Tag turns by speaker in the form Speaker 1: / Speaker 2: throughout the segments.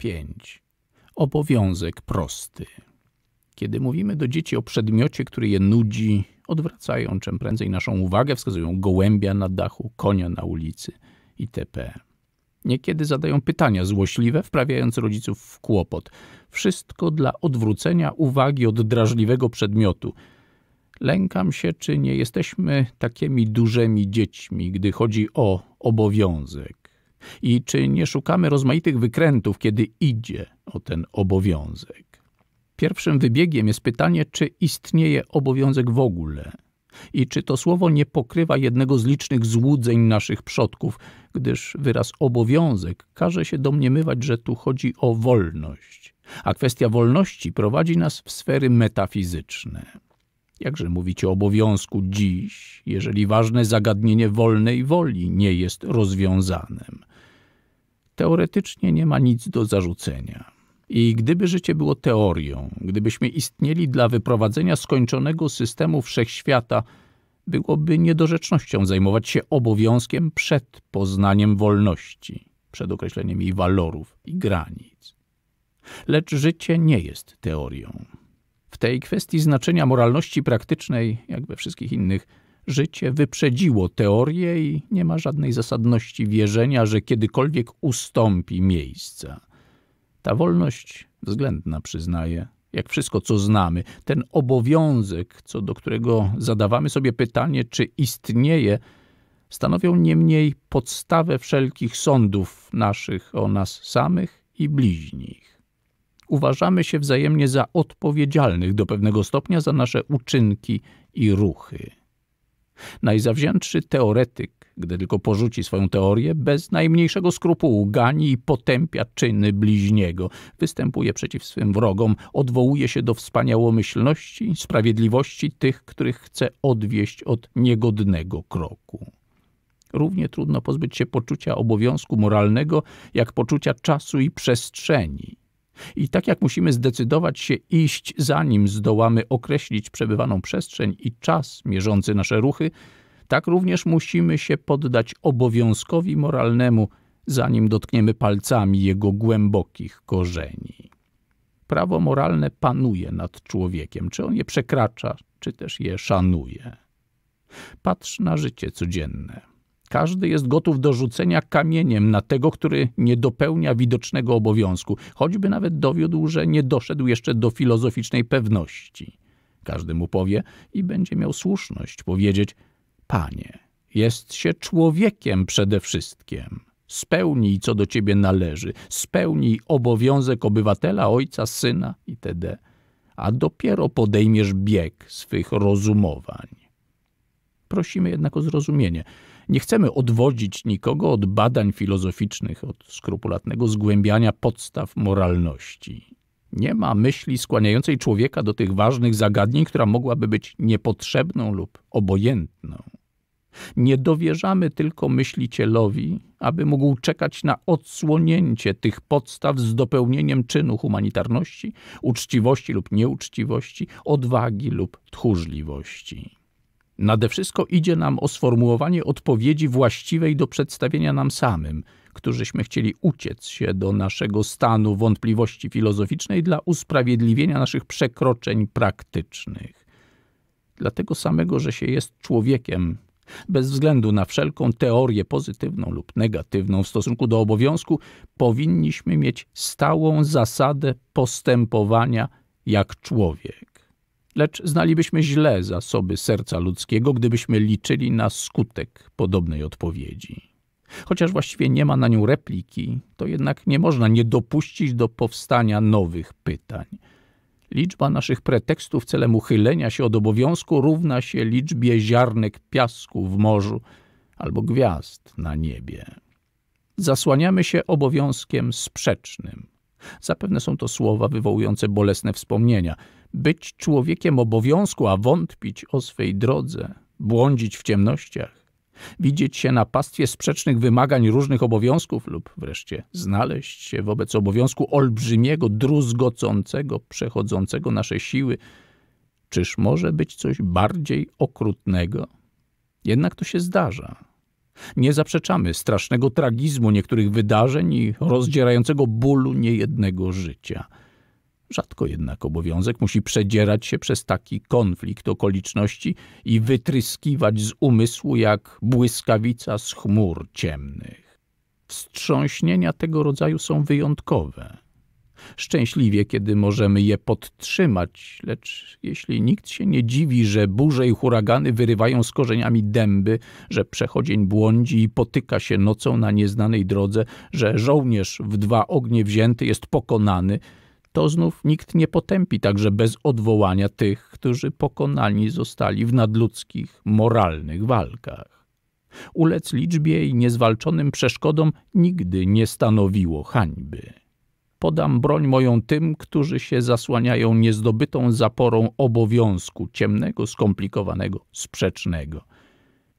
Speaker 1: 5. Obowiązek prosty. Kiedy mówimy do dzieci o przedmiocie, który je nudzi, odwracają czym prędzej naszą uwagę, wskazują gołębia na dachu, konia na ulicy itp. Niekiedy zadają pytania złośliwe, wprawiając rodziców w kłopot. Wszystko dla odwrócenia uwagi od drażliwego przedmiotu. Lękam się, czy nie jesteśmy takimi dużymi dziećmi, gdy chodzi o obowiązek. I czy nie szukamy rozmaitych wykrętów, kiedy idzie o ten obowiązek? Pierwszym wybiegiem jest pytanie, czy istnieje obowiązek w ogóle i czy to słowo nie pokrywa jednego z licznych złudzeń naszych przodków, gdyż wyraz obowiązek każe się domniemywać, że tu chodzi o wolność, a kwestia wolności prowadzi nas w sfery metafizyczne. Jakże mówić o obowiązku dziś, jeżeli ważne zagadnienie wolnej woli nie jest rozwiązanem? teoretycznie nie ma nic do zarzucenia. I gdyby życie było teorią, gdybyśmy istnieli dla wyprowadzenia skończonego systemu wszechświata, byłoby niedorzecznością zajmować się obowiązkiem przed poznaniem wolności, przed określeniem jej walorów i granic. Lecz życie nie jest teorią. W tej kwestii znaczenia moralności praktycznej, jak we wszystkich innych, Życie wyprzedziło teorię i nie ma żadnej zasadności wierzenia, że kiedykolwiek ustąpi miejsca. Ta wolność względna, przyznaję, jak wszystko, co znamy, ten obowiązek, co do którego zadawamy sobie pytanie, czy istnieje, stanowią niemniej podstawę wszelkich sądów naszych o nas samych i bliźnich. Uważamy się wzajemnie za odpowiedzialnych do pewnego stopnia za nasze uczynki i ruchy. Najzawziętszy teoretyk, gdy tylko porzuci swoją teorię, bez najmniejszego skrupułu gani i potępia czyny bliźniego, występuje przeciw swym wrogom, odwołuje się do wspaniałomyślności, sprawiedliwości tych, których chce odwieść od niegodnego kroku. Równie trudno pozbyć się poczucia obowiązku moralnego, jak poczucia czasu i przestrzeni. I tak jak musimy zdecydować się iść, zanim zdołamy określić przebywaną przestrzeń i czas mierzący nasze ruchy, tak również musimy się poddać obowiązkowi moralnemu, zanim dotkniemy palcami jego głębokich korzeni. Prawo moralne panuje nad człowiekiem, czy on je przekracza, czy też je szanuje. Patrz na życie codzienne. Każdy jest gotów do rzucenia kamieniem na tego, który nie dopełnia widocznego obowiązku, choćby nawet dowiódł, że nie doszedł jeszcze do filozoficznej pewności. Każdy mu powie i będzie miał słuszność powiedzieć: Panie, jest się człowiekiem przede wszystkim. Spełnij, co do ciebie należy, spełnij obowiązek obywatela, ojca, syna itd., a dopiero podejmiesz bieg swych rozumowań. Prosimy jednak o zrozumienie, nie chcemy odwodzić nikogo od badań filozoficznych, od skrupulatnego zgłębiania podstaw moralności. Nie ma myśli skłaniającej człowieka do tych ważnych zagadnień, która mogłaby być niepotrzebną lub obojętną. Nie dowierzamy tylko myślicielowi, aby mógł czekać na odsłonięcie tych podstaw z dopełnieniem czynu humanitarności, uczciwości lub nieuczciwości, odwagi lub tchórzliwości. Nade wszystko idzie nam o sformułowanie odpowiedzi właściwej do przedstawienia nam samym, którzyśmy chcieli uciec się do naszego stanu wątpliwości filozoficznej dla usprawiedliwienia naszych przekroczeń praktycznych. Dlatego samego, że się jest człowiekiem, bez względu na wszelką teorię pozytywną lub negatywną w stosunku do obowiązku, powinniśmy mieć stałą zasadę postępowania jak człowiek lecz znalibyśmy źle zasoby serca ludzkiego, gdybyśmy liczyli na skutek podobnej odpowiedzi. Chociaż właściwie nie ma na nią repliki, to jednak nie można nie dopuścić do powstania nowych pytań. Liczba naszych pretekstów celem uchylenia się od obowiązku równa się liczbie ziarnek piasku w morzu albo gwiazd na niebie. Zasłaniamy się obowiązkiem sprzecznym. Zapewne są to słowa wywołujące bolesne wspomnienia – być człowiekiem obowiązku, a wątpić o swej drodze, błądzić w ciemnościach, widzieć się na pastwie sprzecznych wymagań różnych obowiązków lub wreszcie znaleźć się wobec obowiązku olbrzymiego, druzgocącego, przechodzącego nasze siły. Czyż może być coś bardziej okrutnego? Jednak to się zdarza. Nie zaprzeczamy strasznego tragizmu niektórych wydarzeń i rozdzierającego bólu niejednego życia – Rzadko jednak obowiązek musi przedzierać się przez taki konflikt okoliczności i wytryskiwać z umysłu jak błyskawica z chmur ciemnych. Wstrząśnienia tego rodzaju są wyjątkowe. Szczęśliwie, kiedy możemy je podtrzymać, lecz jeśli nikt się nie dziwi, że burze i huragany wyrywają z korzeniami dęby, że przechodzień błądzi i potyka się nocą na nieznanej drodze, że żołnierz w dwa ognie wzięty jest pokonany – to znów nikt nie potępi także bez odwołania tych, którzy pokonani zostali w nadludzkich, moralnych walkach. Ulec liczbie i niezwalczonym przeszkodom nigdy nie stanowiło hańby. Podam broń moją tym, którzy się zasłaniają niezdobytą zaporą obowiązku ciemnego, skomplikowanego, sprzecznego.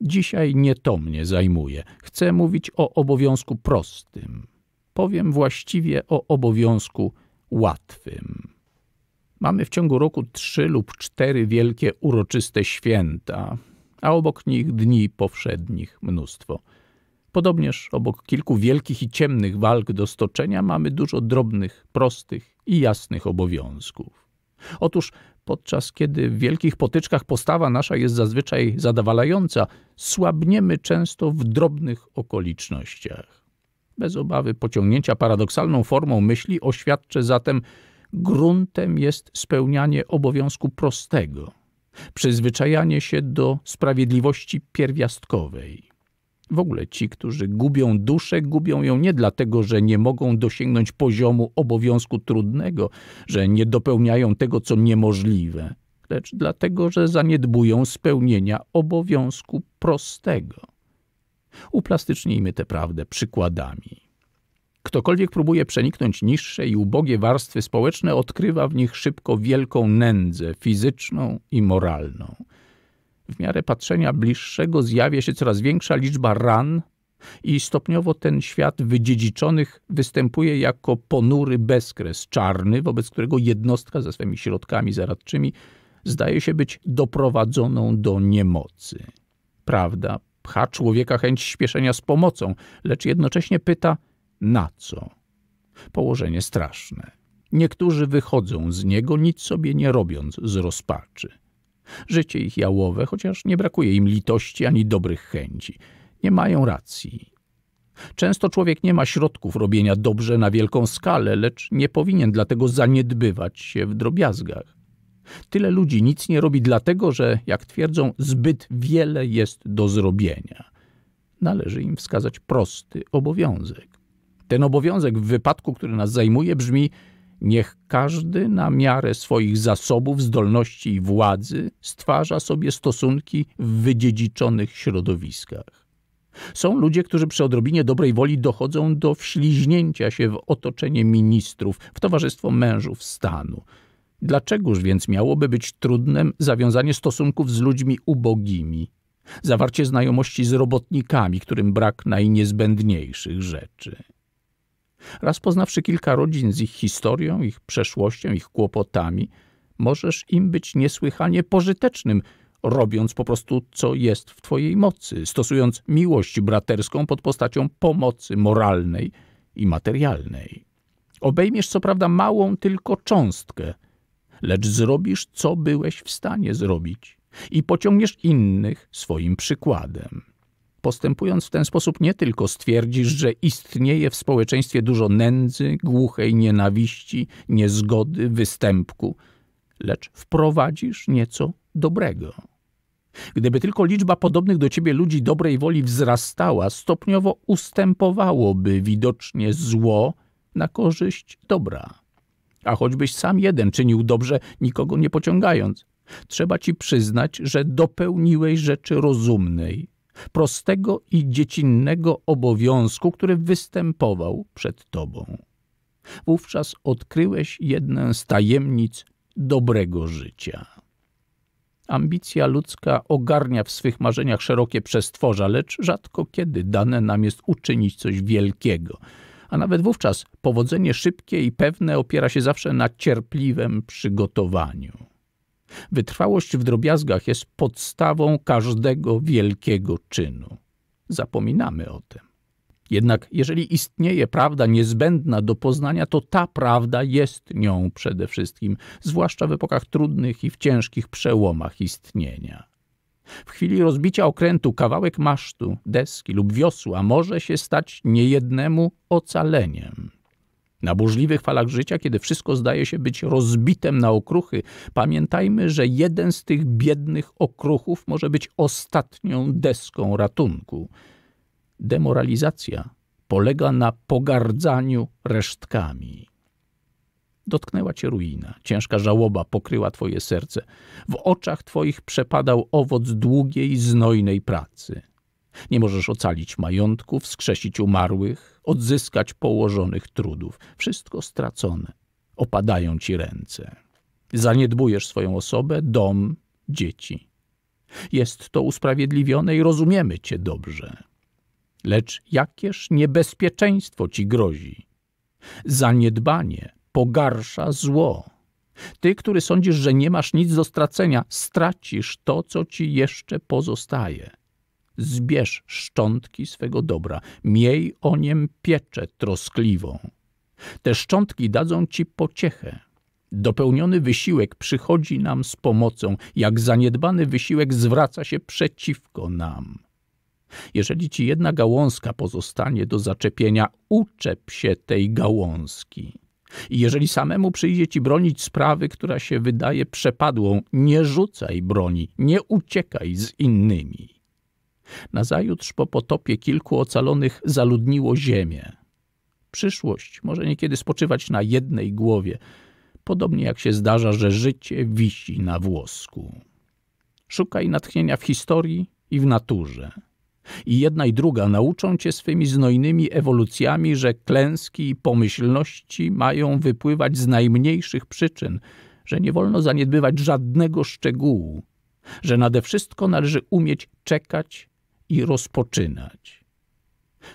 Speaker 1: Dzisiaj nie to mnie zajmuje. Chcę mówić o obowiązku prostym. Powiem właściwie o obowiązku łatwym. Mamy w ciągu roku trzy lub cztery wielkie uroczyste święta, a obok nich dni powszednich mnóstwo. Podobnież obok kilku wielkich i ciemnych walk do stoczenia mamy dużo drobnych, prostych i jasnych obowiązków. Otóż podczas kiedy w wielkich potyczkach postawa nasza jest zazwyczaj zadawalająca, słabniemy często w drobnych okolicznościach bez obawy pociągnięcia paradoksalną formą myśli, oświadczę zatem, gruntem jest spełnianie obowiązku prostego, przyzwyczajanie się do sprawiedliwości pierwiastkowej. W ogóle ci, którzy gubią duszę, gubią ją nie dlatego, że nie mogą dosięgnąć poziomu obowiązku trudnego, że nie dopełniają tego, co niemożliwe, lecz dlatego, że zaniedbują spełnienia obowiązku prostego. Uplastycznijmy tę prawdę przykładami. Ktokolwiek próbuje przeniknąć niższe i ubogie warstwy społeczne, odkrywa w nich szybko wielką nędzę fizyczną i moralną. W miarę patrzenia bliższego zjawia się coraz większa liczba ran i stopniowo ten świat wydziedziczonych występuje jako ponury bezkres czarny, wobec którego jednostka ze swymi środkami zaradczymi zdaje się być doprowadzoną do niemocy. Prawda Pcha człowieka chęć śpieszenia z pomocą, lecz jednocześnie pyta na co? Położenie straszne. Niektórzy wychodzą z niego, nic sobie nie robiąc z rozpaczy. Życie ich jałowe, chociaż nie brakuje im litości ani dobrych chęci. Nie mają racji. Często człowiek nie ma środków robienia dobrze na wielką skalę, lecz nie powinien dlatego zaniedbywać się w drobiazgach. Tyle ludzi nic nie robi, dlatego że, jak twierdzą, zbyt wiele jest do zrobienia. Należy im wskazać prosty obowiązek. Ten obowiązek w wypadku, który nas zajmuje, brzmi: Niech każdy na miarę swoich zasobów, zdolności i władzy stwarza sobie stosunki w wydziedziczonych środowiskach. Są ludzie, którzy przy odrobinie dobrej woli dochodzą do wśliźnięcia się w otoczenie ministrów, w towarzystwo mężów stanu. Dlaczegoż więc miałoby być trudnym zawiązanie stosunków z ludźmi ubogimi, zawarcie znajomości z robotnikami, którym brak najniezbędniejszych rzeczy? Raz poznawszy kilka rodzin z ich historią, ich przeszłością, ich kłopotami, możesz im być niesłychanie pożytecznym, robiąc po prostu, co jest w twojej mocy, stosując miłość braterską pod postacią pomocy moralnej i materialnej. Obejmiesz co prawda małą tylko cząstkę – lecz zrobisz, co byłeś w stanie zrobić i pociągniesz innych swoim przykładem. Postępując w ten sposób, nie tylko stwierdzisz, że istnieje w społeczeństwie dużo nędzy, głuchej nienawiści, niezgody, występku, lecz wprowadzisz nieco dobrego. Gdyby tylko liczba podobnych do ciebie ludzi dobrej woli wzrastała, stopniowo ustępowałoby widocznie zło na korzyść dobra. A choćbyś sam jeden czynił dobrze, nikogo nie pociągając. Trzeba ci przyznać, że dopełniłeś rzeczy rozumnej, prostego i dziecinnego obowiązku, który występował przed tobą. Wówczas odkryłeś jedną z tajemnic dobrego życia. Ambicja ludzka ogarnia w swych marzeniach szerokie przestworza, lecz rzadko kiedy dane nam jest uczynić coś wielkiego – a nawet wówczas powodzenie szybkie i pewne opiera się zawsze na cierpliwym przygotowaniu. Wytrwałość w drobiazgach jest podstawą każdego wielkiego czynu. Zapominamy o tym. Jednak jeżeli istnieje prawda niezbędna do poznania, to ta prawda jest nią przede wszystkim, zwłaszcza w epokach trudnych i w ciężkich przełomach istnienia. W chwili rozbicia okrętu kawałek masztu, deski lub wiosła może się stać niejednemu ocaleniem. Na burzliwych falach życia, kiedy wszystko zdaje się być rozbitem na okruchy, pamiętajmy, że jeden z tych biednych okruchów może być ostatnią deską ratunku. Demoralizacja polega na pogardzaniu resztkami dotknęła cię ruina. Ciężka żałoba pokryła twoje serce. W oczach twoich przepadał owoc długiej, znojnej pracy. Nie możesz ocalić majątków, wskrzesić umarłych, odzyskać położonych trudów. Wszystko stracone. Opadają ci ręce. Zaniedbujesz swoją osobę, dom, dzieci. Jest to usprawiedliwione i rozumiemy cię dobrze. Lecz jakież niebezpieczeństwo ci grozi? Zaniedbanie pogarsza zło. Ty, który sądzisz, że nie masz nic do stracenia, stracisz to, co ci jeszcze pozostaje. Zbierz szczątki swego dobra, miej o niem pieczę troskliwą. Te szczątki dadzą ci pociechę. Dopełniony wysiłek przychodzi nam z pomocą, jak zaniedbany wysiłek zwraca się przeciwko nam. Jeżeli ci jedna gałązka pozostanie do zaczepienia, uczep się tej gałązki. I jeżeli samemu przyjdzie ci bronić sprawy, która się wydaje przepadłą, nie rzucaj broni, nie uciekaj z innymi. Nazajutrz po potopie kilku ocalonych zaludniło ziemię. Przyszłość może niekiedy spoczywać na jednej głowie, podobnie jak się zdarza, że życie wisi na włosku. Szukaj natchnienia w historii i w naturze. I jedna i druga nauczą cię swymi znojnymi ewolucjami, że klęski i pomyślności mają wypływać z najmniejszych przyczyn, że nie wolno zaniedbywać żadnego szczegółu, że nade wszystko należy umieć czekać i rozpoczynać.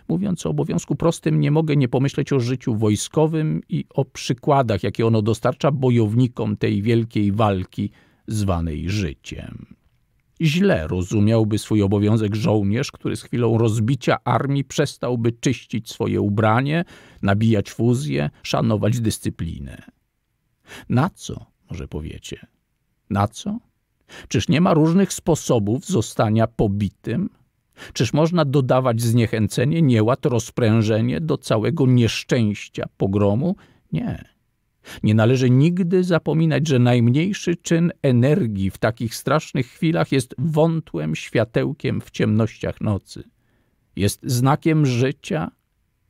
Speaker 1: Mówiąc o obowiązku prostym, nie mogę nie pomyśleć o życiu wojskowym i o przykładach, jakie ono dostarcza bojownikom tej wielkiej walki zwanej życiem. Źle rozumiałby swój obowiązek żołnierz, który z chwilą rozbicia armii przestałby czyścić swoje ubranie, nabijać fuzję, szanować dyscyplinę. Na co, może powiecie? Na co? Czyż nie ma różnych sposobów zostania pobitym? Czyż można dodawać zniechęcenie, nieład, rozprężenie do całego nieszczęścia, pogromu? Nie. Nie należy nigdy zapominać, że najmniejszy czyn energii w takich strasznych chwilach jest wątłem światełkiem w ciemnościach nocy. Jest znakiem życia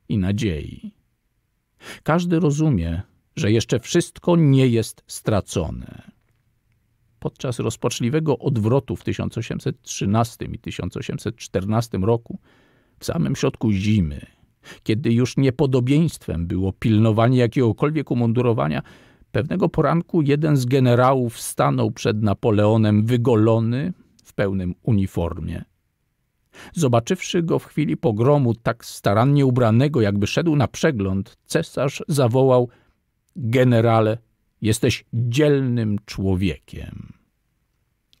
Speaker 1: i nadziei. Każdy rozumie, że jeszcze wszystko nie jest stracone. Podczas rozpaczliwego odwrotu w 1813 i 1814 roku, w samym środku zimy, kiedy już niepodobieństwem było pilnowanie jakiegokolwiek umundurowania, pewnego poranku jeden z generałów stanął przed Napoleonem wygolony, w pełnym uniformie. Zobaczywszy go w chwili pogromu tak starannie ubranego, jakby szedł na przegląd, cesarz zawołał – generale, jesteś dzielnym człowiekiem.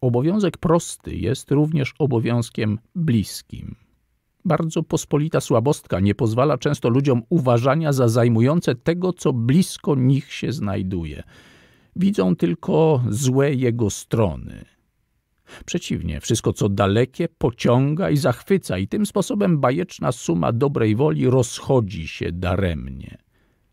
Speaker 1: Obowiązek prosty jest również obowiązkiem bliskim – bardzo pospolita słabostka nie pozwala często ludziom uważania za zajmujące tego, co blisko nich się znajduje. Widzą tylko złe jego strony. Przeciwnie, wszystko co dalekie pociąga i zachwyca i tym sposobem bajeczna suma dobrej woli rozchodzi się daremnie.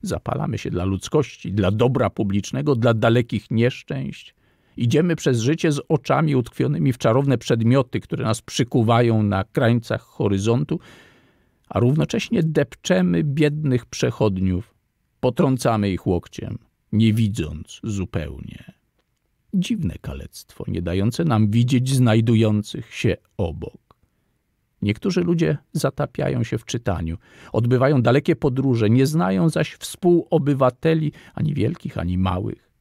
Speaker 1: Zapalamy się dla ludzkości, dla dobra publicznego, dla dalekich nieszczęść – Idziemy przez życie z oczami utkwionymi w czarowne przedmioty, które nas przykuwają na krańcach horyzontu, a równocześnie depczemy biednych przechodniów, potrącamy ich łokciem, nie widząc zupełnie. Dziwne kalectwo, nie dające nam widzieć znajdujących się obok. Niektórzy ludzie zatapiają się w czytaniu, odbywają dalekie podróże, nie znają zaś współobywateli ani wielkich, ani małych.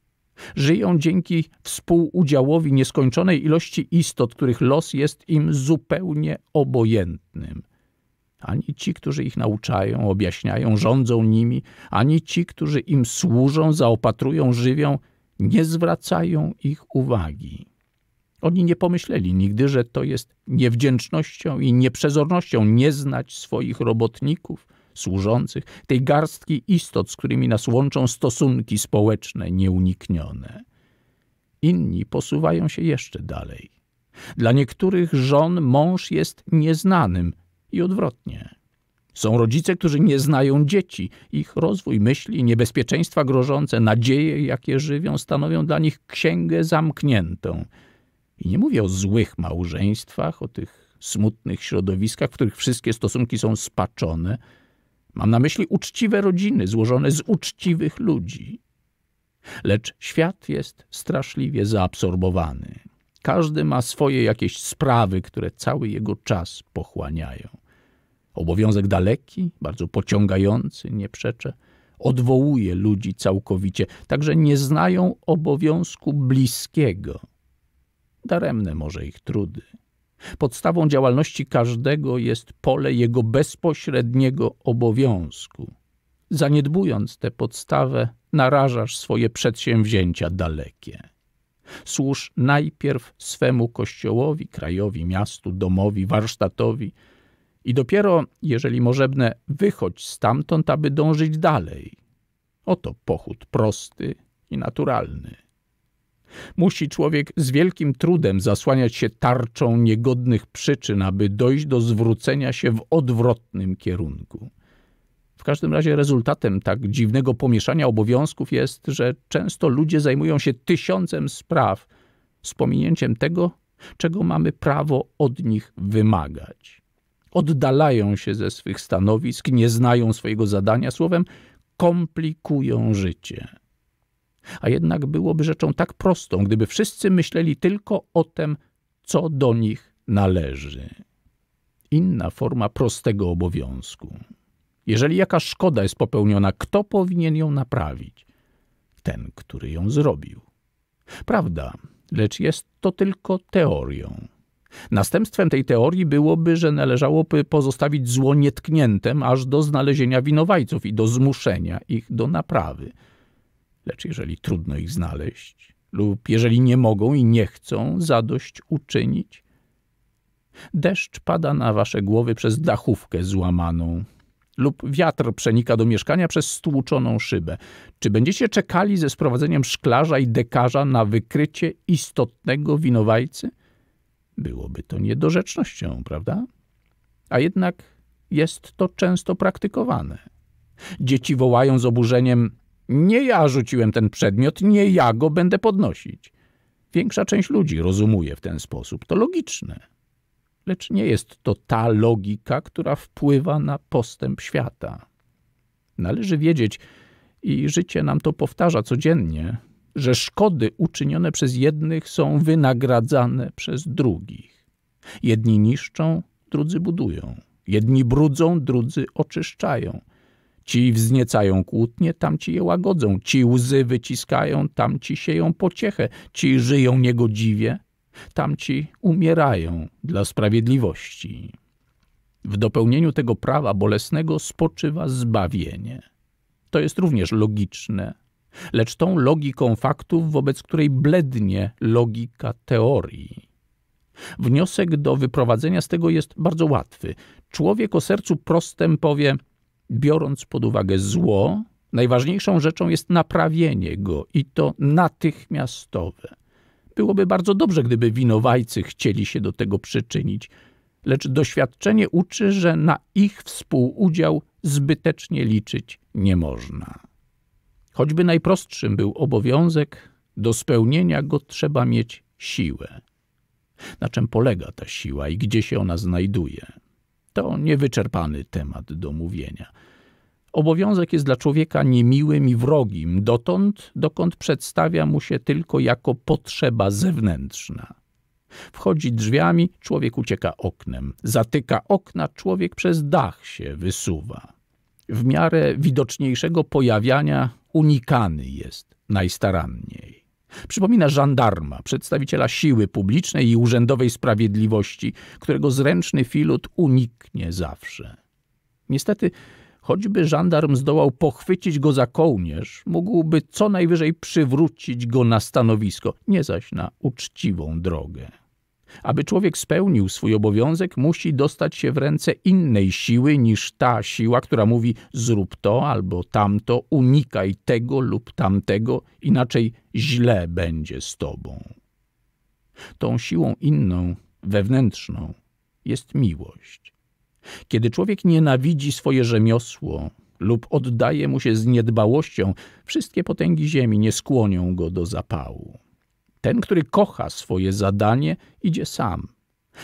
Speaker 1: Żyją dzięki współudziałowi nieskończonej ilości istot, których los jest im zupełnie obojętnym. Ani ci, którzy ich nauczają, objaśniają, rządzą nimi, ani ci, którzy im służą, zaopatrują, żywią, nie zwracają ich uwagi. Oni nie pomyśleli nigdy, że to jest niewdzięcznością i nieprzezornością nie znać swoich robotników – służących, tej garstki istot, z którymi nas łączą stosunki społeczne nieuniknione. Inni posuwają się jeszcze dalej. Dla niektórych żon mąż jest nieznanym i odwrotnie. Są rodzice, którzy nie znają dzieci. Ich rozwój myśli, niebezpieczeństwa grożące, nadzieje, jakie żywią, stanowią dla nich księgę zamkniętą. I nie mówię o złych małżeństwach, o tych smutnych środowiskach, w których wszystkie stosunki są spaczone – Mam na myśli uczciwe rodziny złożone z uczciwych ludzi. Lecz świat jest straszliwie zaabsorbowany. Każdy ma swoje jakieś sprawy, które cały jego czas pochłaniają. Obowiązek daleki, bardzo pociągający, nie przeczę, odwołuje ludzi całkowicie, także nie znają obowiązku bliskiego. Daremne może ich trudy. Podstawą działalności każdego jest pole jego bezpośredniego obowiązku. Zaniedbując tę podstawę, narażasz swoje przedsięwzięcia dalekie. Służ najpierw swemu kościołowi, krajowi, miastu, domowi, warsztatowi i dopiero, jeżeli możebne, wychodź stamtąd, aby dążyć dalej. Oto pochód prosty i naturalny. Musi człowiek z wielkim trudem zasłaniać się tarczą niegodnych przyczyn, aby dojść do zwrócenia się w odwrotnym kierunku. W każdym razie rezultatem tak dziwnego pomieszania obowiązków jest, że często ludzie zajmują się tysiącem spraw z pominięciem tego, czego mamy prawo od nich wymagać. Oddalają się ze swych stanowisk, nie znają swojego zadania, słowem komplikują życie. A jednak byłoby rzeczą tak prostą, gdyby wszyscy myśleli tylko o tym, co do nich należy. Inna forma prostego obowiązku. Jeżeli jakaś szkoda jest popełniona, kto powinien ją naprawić? Ten, który ją zrobił. Prawda, lecz jest to tylko teorią. Następstwem tej teorii byłoby, że należałoby pozostawić zło nietkniętym aż do znalezienia winowajców i do zmuszenia ich do naprawy. Lecz jeżeli trudno ich znaleźć, lub jeżeli nie mogą i nie chcą zadość uczynić, deszcz pada na wasze głowy przez dachówkę złamaną lub wiatr przenika do mieszkania przez stłuczoną szybę. Czy będziecie czekali ze sprowadzeniem szklarza i dekarza na wykrycie istotnego winowajcy? Byłoby to niedorzecznością, prawda? A jednak jest to często praktykowane. Dzieci wołają z oburzeniem nie ja rzuciłem ten przedmiot, nie ja go będę podnosić. Większa część ludzi rozumuje w ten sposób. To logiczne. Lecz nie jest to ta logika, która wpływa na postęp świata. Należy wiedzieć, i życie nam to powtarza codziennie, że szkody uczynione przez jednych są wynagradzane przez drugich. Jedni niszczą, drudzy budują. Jedni brudzą, drudzy oczyszczają – Ci wzniecają kłótnie, tam ci je łagodzą. Ci łzy wyciskają, tam ci sieją pociechę. Ci żyją niegodziwie, tam ci umierają dla sprawiedliwości. W dopełnieniu tego prawa bolesnego spoczywa zbawienie. To jest również logiczne, lecz tą logiką faktów, wobec której blednie logika teorii. Wniosek do wyprowadzenia z tego jest bardzo łatwy. Człowiek o sercu prostym powie – biorąc pod uwagę zło, najważniejszą rzeczą jest naprawienie go i to natychmiastowe. Byłoby bardzo dobrze, gdyby winowajcy chcieli się do tego przyczynić, lecz doświadczenie uczy, że na ich współudział zbytecznie liczyć nie można. Choćby najprostszym był obowiązek, do spełnienia go trzeba mieć siłę. Na czym polega ta siła i gdzie się ona znajduje? To niewyczerpany temat do mówienia. Obowiązek jest dla człowieka niemiłym i wrogim, dotąd, dokąd przedstawia mu się tylko jako potrzeba zewnętrzna. Wchodzi drzwiami, człowiek ucieka oknem. Zatyka okna, człowiek przez dach się wysuwa. W miarę widoczniejszego pojawiania unikany jest najstaranniej. Przypomina żandarma, przedstawiciela siły publicznej i urzędowej sprawiedliwości, którego zręczny filut uniknie zawsze. Niestety, choćby żandarm zdołał pochwycić go za kołnierz, mógłby co najwyżej przywrócić go na stanowisko, nie zaś na uczciwą drogę. Aby człowiek spełnił swój obowiązek, musi dostać się w ręce innej siły niż ta siła, która mówi zrób to albo tamto, unikaj tego lub tamtego, inaczej źle będzie z tobą. Tą siłą inną, wewnętrzną, jest miłość. Kiedy człowiek nienawidzi swoje rzemiosło lub oddaje mu się z niedbałością, wszystkie potęgi ziemi nie skłonią go do zapału. Ten, który kocha swoje zadanie, idzie sam.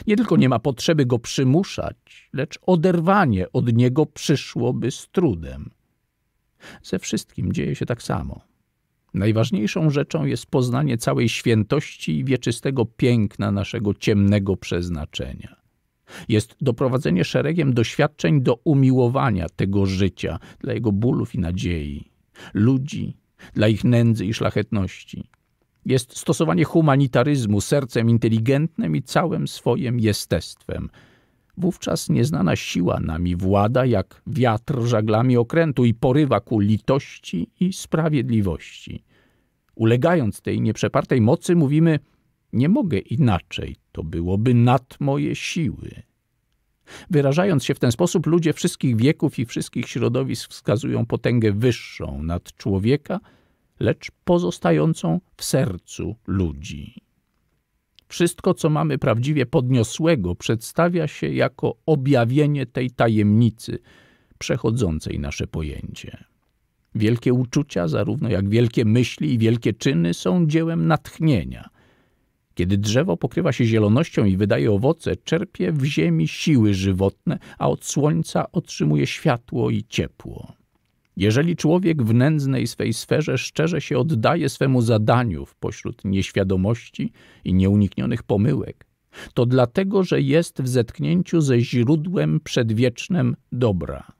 Speaker 1: Nie tylko nie ma potrzeby go przymuszać, lecz oderwanie od niego przyszłoby z trudem. Ze wszystkim dzieje się tak samo. Najważniejszą rzeczą jest poznanie całej świętości i wieczystego piękna naszego ciemnego przeznaczenia. Jest doprowadzenie szeregiem doświadczeń do umiłowania tego życia dla jego bólów i nadziei, ludzi, dla ich nędzy i szlachetności. Jest stosowanie humanitaryzmu sercem inteligentnym i całym swoim jestestwem – Wówczas nieznana siła nami włada jak wiatr żaglami okrętu i porywa ku litości i sprawiedliwości. Ulegając tej nieprzepartej mocy mówimy, nie mogę inaczej, to byłoby nad moje siły. Wyrażając się w ten sposób, ludzie wszystkich wieków i wszystkich środowisk wskazują potęgę wyższą nad człowieka, lecz pozostającą w sercu ludzi. Wszystko, co mamy prawdziwie podniosłego, przedstawia się jako objawienie tej tajemnicy przechodzącej nasze pojęcie. Wielkie uczucia, zarówno jak wielkie myśli i wielkie czyny, są dziełem natchnienia. Kiedy drzewo pokrywa się zielonością i wydaje owoce, czerpie w ziemi siły żywotne, a od słońca otrzymuje światło i ciepło. Jeżeli człowiek w nędznej swej sferze szczerze się oddaje swemu zadaniu w pośród nieświadomości i nieuniknionych pomyłek, to dlatego, że jest w zetknięciu ze źródłem przedwiecznym dobra.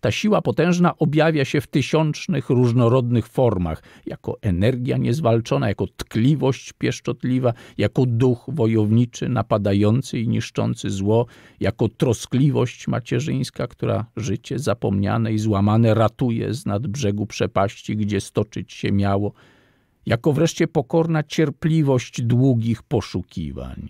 Speaker 1: Ta siła potężna objawia się w tysiącznych różnorodnych formach, jako energia niezwalczona, jako tkliwość pieszczotliwa, jako duch wojowniczy, napadający i niszczący zło, jako troskliwość macierzyńska, która życie zapomniane i złamane ratuje z nad brzegu przepaści, gdzie stoczyć się miało, jako wreszcie pokorna cierpliwość długich poszukiwań.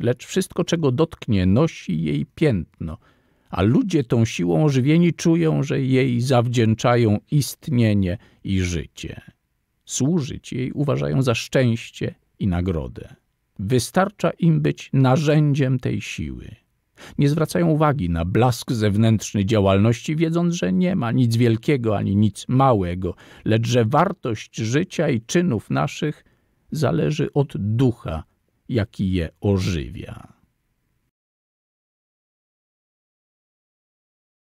Speaker 1: Lecz wszystko, czego dotknie, nosi jej piętno – a ludzie tą siłą ożywieni czują, że jej zawdzięczają istnienie i życie. Służyć jej uważają za szczęście i nagrodę. Wystarcza im być narzędziem tej siły. Nie zwracają uwagi na blask zewnętrzny działalności, wiedząc, że nie ma nic wielkiego ani nic małego, lecz że wartość życia i czynów naszych zależy od ducha, jaki je ożywia.